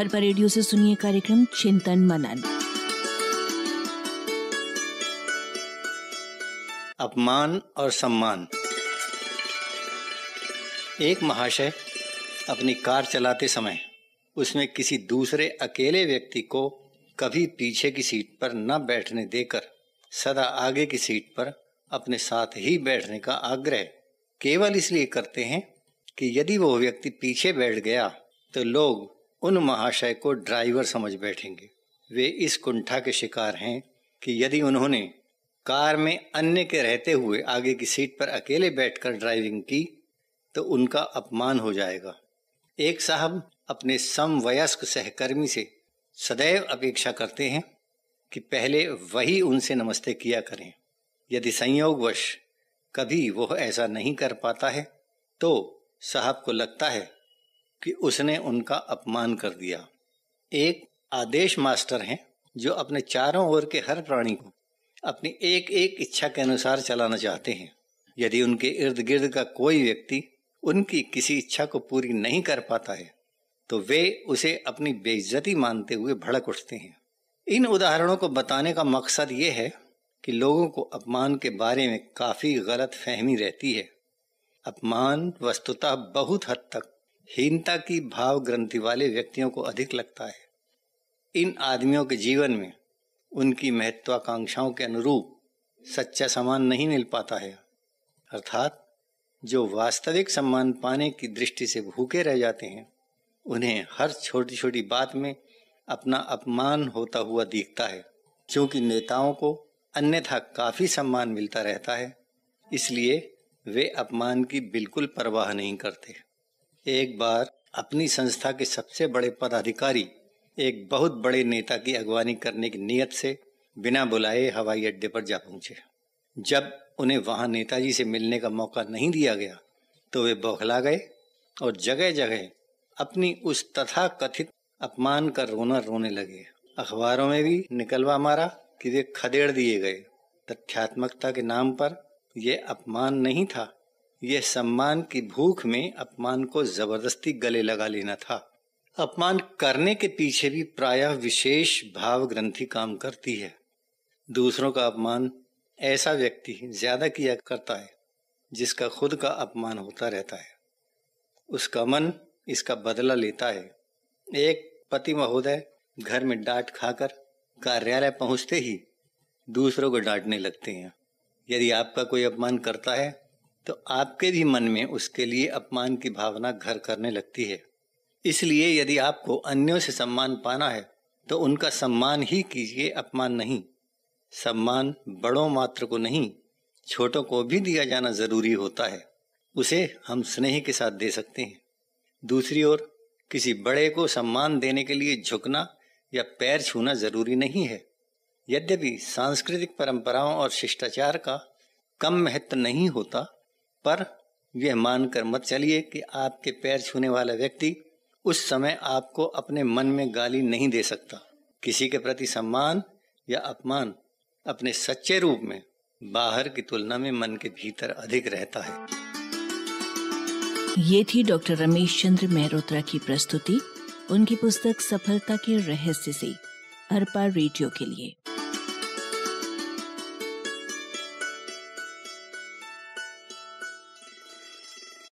अरबा रेडियो से सुनिए कार्यक्रम चिंतन मनन अपमान और सम्मान एक महाशय अपनी कार चलाते समय उसमें किसी दूसरे अकेले व्यक्ति को कभी पीछे की सीट पर न बैठने देकर सदा आगे की सीट पर अपने साथ ही बैठने का आग्रह केवल इसलिए करते हैं कि यदि वो व्यक्ति पीछे बैठ गया तो लोग उन महाशय को ड्राइवर समझ बैठेंगे वे इस कुंठा के शिकार हैं कि यदि उन्होंने कार में अन्य के रहते हुए आगे की सीट पर अकेले बैठकर ड्राइविंग की तो उनका अपमान हो जाएगा एक साहब अपने समवयस्क सहकर्मी से सदैव अपेक्षा करते हैं कि पहले वही उनसे नमस्ते किया करें यदि संयोगवश कभी वह ऐसा नहीं कर पाता है तो साहब को लगता है कि उसने उनका अपमान कर दिया एक आदेश मास्टर हैं जो अपने चारों ओर के हर प्राणी को अपनी एक एक इच्छा के अनुसार चलाना चाहते हैं यदि उनके इर्द गिर्द का कोई व्यक्ति उनकी किसी इच्छा को पूरी नहीं कर पाता है तो वे उसे अपनी बेइज्जती मानते हुए भड़क उठते हैं इन उदाहरणों को बताने का मकसद ये है कि लोगों को अपमान के बारे में काफी गलत फहमी रहती है अपमान वस्तुतः बहुत हद तक हीनता की भाव ग्रंथि वाले व्यक्तियों को अधिक लगता है इन आदमियों के जीवन में उनकी महत्वाकांक्षाओं के अनुरूप सच्चा सम्मान नहीं मिल पाता है अर्थात जो वास्तविक सम्मान पाने की दृष्टि से भूखे रह जाते हैं उन्हें हर छोटी छोटी बात में अपना अपमान होता हुआ दिखता है क्योंकि नेताओं को अन्यथा काफी सम्मान मिलता रहता है इसलिए वे अपमान की बिल्कुल परवाह नहीं करते एक बार अपनी संस्था के सबसे बड़े पदाधिकारी एक बहुत बड़े नेता की अगवानी करने की नीयत से बिना बुलाए हवाई अड्डे पर जा पहुंचे जब उन्हें वहां नेताजी से मिलने का मौका नहीं दिया गया तो वे बौखला गए और जगह जगह अपनी उस तथा कथित अपमान का रोना रोने लगे अखबारों में भी निकलवा मारा कि वे खदेड़ दिए गए तथ्यात्मकता के नाम पर यह अपमान नहीं था यह सम्मान की भूख में अपमान को जबरदस्ती गले लगा लेना था अपमान करने के पीछे भी प्रायः विशेष भाव ग्रंथि काम करती है दूसरों का अपमान ऐसा व्यक्ति ज्यादा किया करता है जिसका खुद का अपमान होता रहता है उसका मन इसका बदला लेता है एक पति महोदय घर में डांट खाकर कार्यालय पहुंचते ही दूसरों को डांटने लगते हैं यदि आपका कोई अपमान करता है तो आपके भी मन में उसके लिए अपमान की भावना घर करने लगती है इसलिए यदि आपको अन्यों से सम्मान पाना है तो उनका सम्मान ही कीजिए अपमान नहीं सम्मान बड़ों मात्र को नहीं छोटों को भी दिया जाना जरूरी होता है उसे हम स्नेह के साथ दे सकते हैं दूसरी ओर किसी बड़े को सम्मान देने के लिए झुकना या पैर छूना जरूरी नहीं है यद्यपि सांस्कृतिक परंपराओं और शिष्टाचार का कम महत्व नहीं होता पर यह मानकर मत चलिए कि आपके पैर छूने वाला व्यक्ति उस समय आपको अपने मन में गाली नहीं दे सकता किसी के प्रति सम्मान या अपमान अपने सच्चे रूप में बाहर की तुलना में मन के भीतर अधिक रहता है ये थी डॉक्टर रमेश चंद्र मेहरोत्रा की प्रस्तुति उनकी पुस्तक सफलता के रहस्य से अरपा रेडियो के लिए